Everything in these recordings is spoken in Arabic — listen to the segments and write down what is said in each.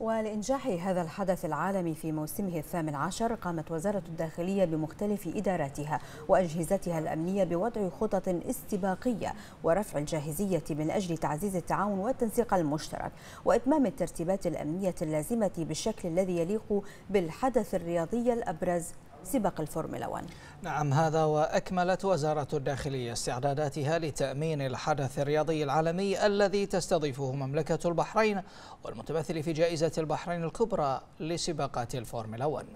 ولإنجاح هذا الحدث العالمي في موسمه الثامن عشر قامت وزارة الداخلية بمختلف إداراتها وأجهزتها الأمنية بوضع خطط استباقية ورفع الجاهزية من أجل تعزيز التعاون والتنسيق المشترك وإتمام الترتيبات الأمنية اللازمة بالشكل الذي يليق بالحدث الرياضي الأبرز سباق الفورمولا 1 نعم هذا وأكملت وزارة الداخلية استعداداتها لتأمين الحدث الرياضي العالمي الذي تستضيفه مملكة البحرين والمتمثل في جائزة البحرين الكبرى لسباقات الفورمولا 1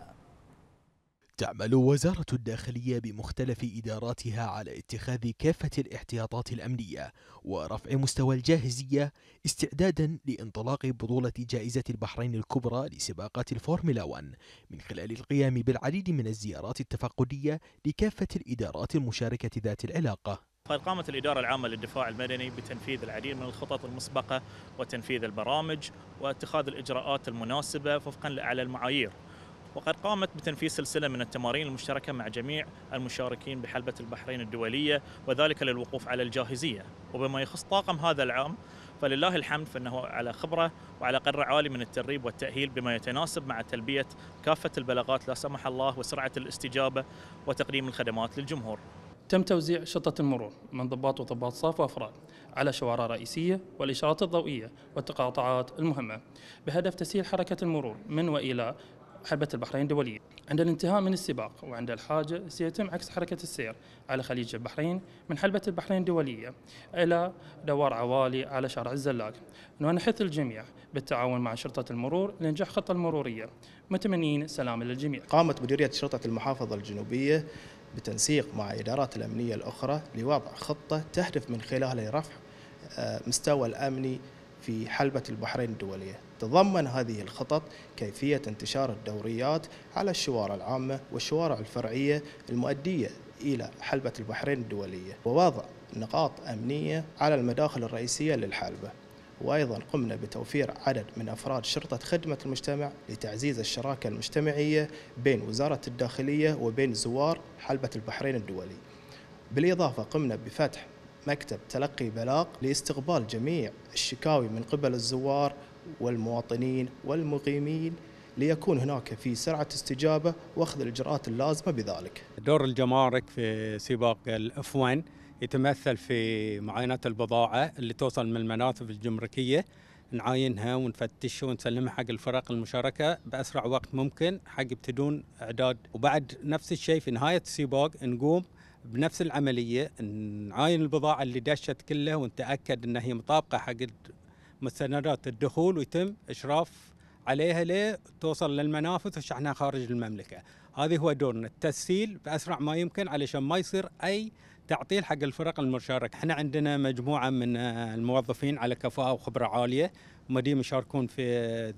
تعمل وزارة الداخلية بمختلف إداراتها على اتخاذ كافة الاحتياطات الأمنية ورفع مستوى الجاهزية استعدادا لانطلاق بطولة جائزة البحرين الكبرى لسباقات الفورمولا 1 من خلال القيام بالعديد من الزيارات التفقدية لكافة الإدارات المشاركة ذات العلاقة قد قامت الإدارة العامة للدفاع المدني بتنفيذ العديد من الخطط المسبقة وتنفيذ البرامج واتخاذ الإجراءات المناسبة وفقا على المعايير وقد قامت بتنفيذ سلسلة من التمارين المشتركة مع جميع المشاركين بحلبة البحرين الدولية وذلك للوقوف على الجاهزية وبما يخص طاقم هذا العام فلله الحمد فانه على خبره وعلى قدر عالي من التدريب والتاهيل بما يتناسب مع تلبيه كافه البلاغات لا سمح الله وسرعه الاستجابه وتقديم الخدمات للجمهور. تم توزيع شرطة المرور من ضباط وضباط صف وأفراد على شوارع رئيسية والإشارات الضوئية والتقاطعات المهمة بهدف تسهيل حركة المرور من وإلى حلبة البحرين الدولية عند الانتهاء من السباق وعند الحاجة سيتم عكس حركة السير على خليج البحرين من حلبة البحرين الدولية إلى دوار عوالي على شارع الزلاق ونحث الجميع بالتعاون مع شرطة المرور لإنجاح خطة المرورية متمنين سلامة للجميع قامت مديرية شرطة المحافظة الجنوبية بتنسيق مع إدارات الأمنية الأخرى لوضع خطة تهدف من خلالها لرفع آه، مستوى الأمني في حلبة البحرين الدولية تضمن هذه الخطط كيفية انتشار الدوريات على الشوارع العامة والشوارع الفرعية المؤدية إلى حلبة البحرين الدولية ووضع نقاط أمنية على المداخل الرئيسية للحلبة وأيضا قمنا بتوفير عدد من أفراد شرطة خدمة المجتمع لتعزيز الشراكة المجتمعية بين وزارة الداخلية وبين زوار حلبة البحرين الدولي بالإضافة قمنا بفتح مكتب تلقي بلاغ لاستقبال جميع الشكاوي من قبل الزوار والمواطنين والمقيمين ليكون هناك في سرعة استجابة وأخذ الإجراءات اللازمة بذلك دور الجمارك في سباق الاف 1 يتمثل في معاينة البضاعة اللي توصل من المناطق الجمركية نعاينها ونفتش ونسلمها حق الفرق المشاركة بأسرع وقت ممكن حق يبتدون إعداد وبعد نفس الشيء في نهاية السباق نقوم بنفس العمليه نعاين البضاعه اللي دشت كلها ونتاكد انها هي مطابقه حق مستندات الدخول ويتم اشراف عليها لتوصل للمنافذ وشحنها خارج المملكه. هذه هو دورنا التسهيل باسرع ما يمكن علشان ما يصير اي تعطيل حق الفرق المشاركه، احنا عندنا مجموعه من الموظفين على كفاءه وخبره عاليه مديم يشاركون في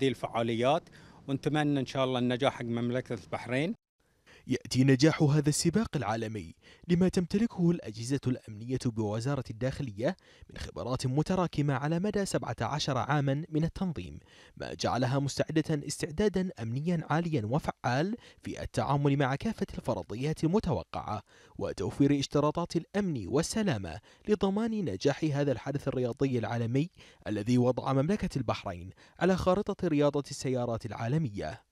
ذي الفعاليات ونتمنى ان شاء الله النجاح حق مملكه البحرين. يأتي نجاح هذا السباق العالمي لما تمتلكه الأجهزة الأمنية بوزارة الداخلية من خبرات متراكمة على مدى 17 عاما من التنظيم ما جعلها مستعدة استعدادا أمنيا عاليا وفعال في التعامل مع كافة الفرضيات المتوقعة وتوفير اشتراطات الأمن والسلامة لضمان نجاح هذا الحدث الرياضي العالمي الذي وضع مملكة البحرين على خارطة رياضة السيارات العالمية